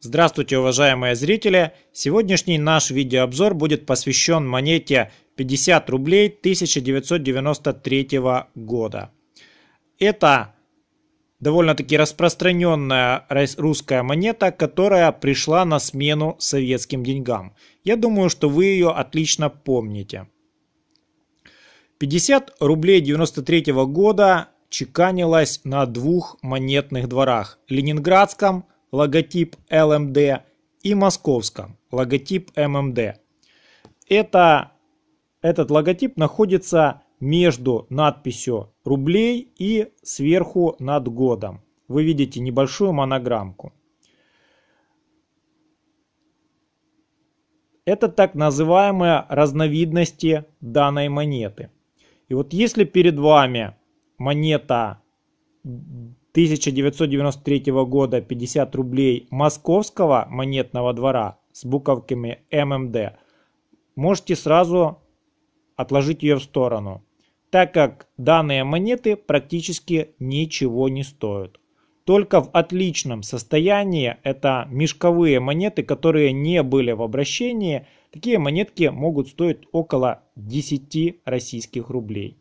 Здравствуйте, уважаемые зрители! Сегодняшний наш видеообзор будет посвящен монете 50 рублей 1993 года. Это довольно-таки распространенная русская монета, которая пришла на смену советским деньгам. Я думаю, что вы ее отлично помните. 50 рублей 93 года чеканилась на двух монетных дворах – Ленинградском – логотип ЛМД, и московском, логотип ММД. Это, этот логотип находится между надписью рублей и сверху над годом. Вы видите небольшую монограммку. Это так называемые разновидности данной монеты. И вот если перед вами монета 1993 года 50 рублей Московского монетного двора с буковками ММД, можете сразу отложить ее в сторону, так как данные монеты практически ничего не стоят. Только в отличном состоянии это мешковые монеты, которые не были в обращении. Такие монетки могут стоить около 10 российских рублей.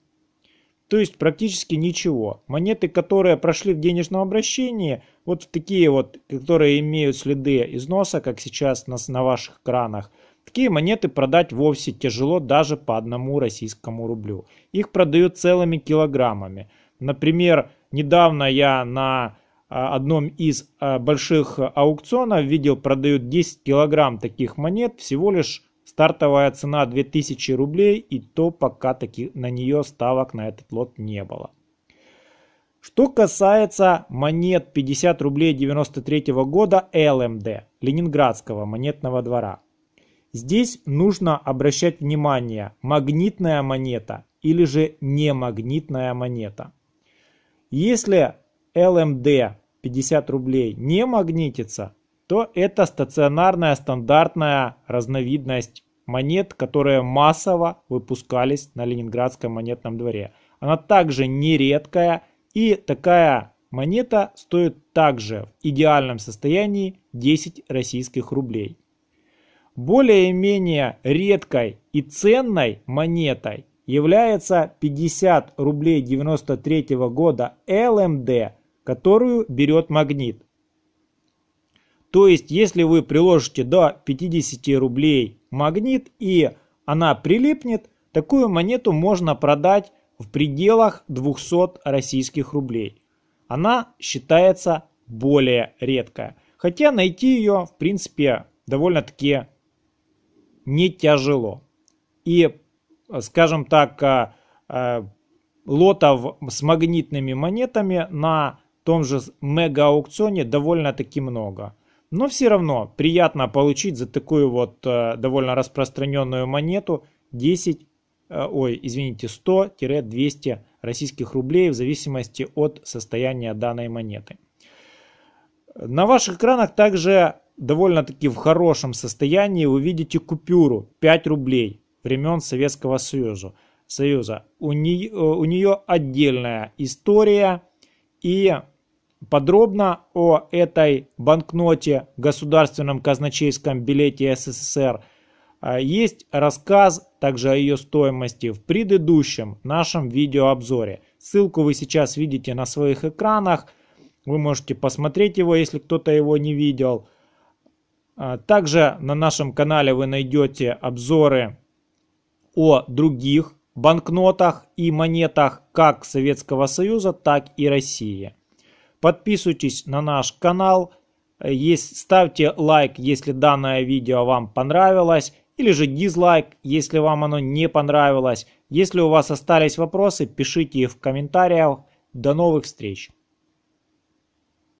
То есть практически ничего. Монеты, которые прошли в денежном обращении, вот такие вот, которые имеют следы износа, как сейчас на, на ваших кранах, такие монеты продать вовсе тяжело даже по одному российскому рублю. Их продают целыми килограммами. Например, недавно я на а, одном из а, больших аукционов видел, продают 10 килограмм таких монет всего лишь Стартовая цена 2000 рублей, и то пока таки на нее ставок на этот лот не было. Что касается монет 50 рублей 93 года ЛМД, Ленинградского монетного двора. Здесь нужно обращать внимание, магнитная монета или же не магнитная монета. Если ЛМД 50 рублей не магнитится, то это стационарная стандартная разновидность монет, которые массово выпускались на Ленинградском монетном дворе. Она также нередкая и такая монета стоит также в идеальном состоянии 10 российских рублей. Более-менее редкой и ценной монетой является 50 рублей 93 года ЛМД, которую берет магнит. То есть, если вы приложите до 50 рублей магнит и она прилипнет, такую монету можно продать в пределах 200 российских рублей. Она считается более редкая. Хотя найти ее, в принципе, довольно-таки не тяжело. И, скажем так, а, а, лотов с магнитными монетами на том же мега-аукционе довольно-таки много. Но все равно приятно получить за такую вот э, довольно распространенную монету 10, э, ой, извините, 100-200 российских рублей в зависимости от состояния данной монеты. На ваших экранах также довольно-таки в хорошем состоянии вы видите купюру 5 рублей времен Советского Союза. Союза. У, не, э, у нее отдельная история и подробно о этой банкноте, государственном казначейском билете СССР, а, есть рассказ также о ее стоимости в предыдущем нашем видеообзоре. Ссылку вы сейчас видите на своих экранах. Вы можете посмотреть его, если кто-то его не видел. А, также на нашем канале вы найдете обзоры о других банкнотах и монетах как Советского Союза, так и России. Подписывайтесь на наш канал, есть, ставьте лайк, если данное видео вам понравилось, или же дизлайк, если вам оно не понравилось. Если у вас остались вопросы, пишите их в комментариях. До новых встреч!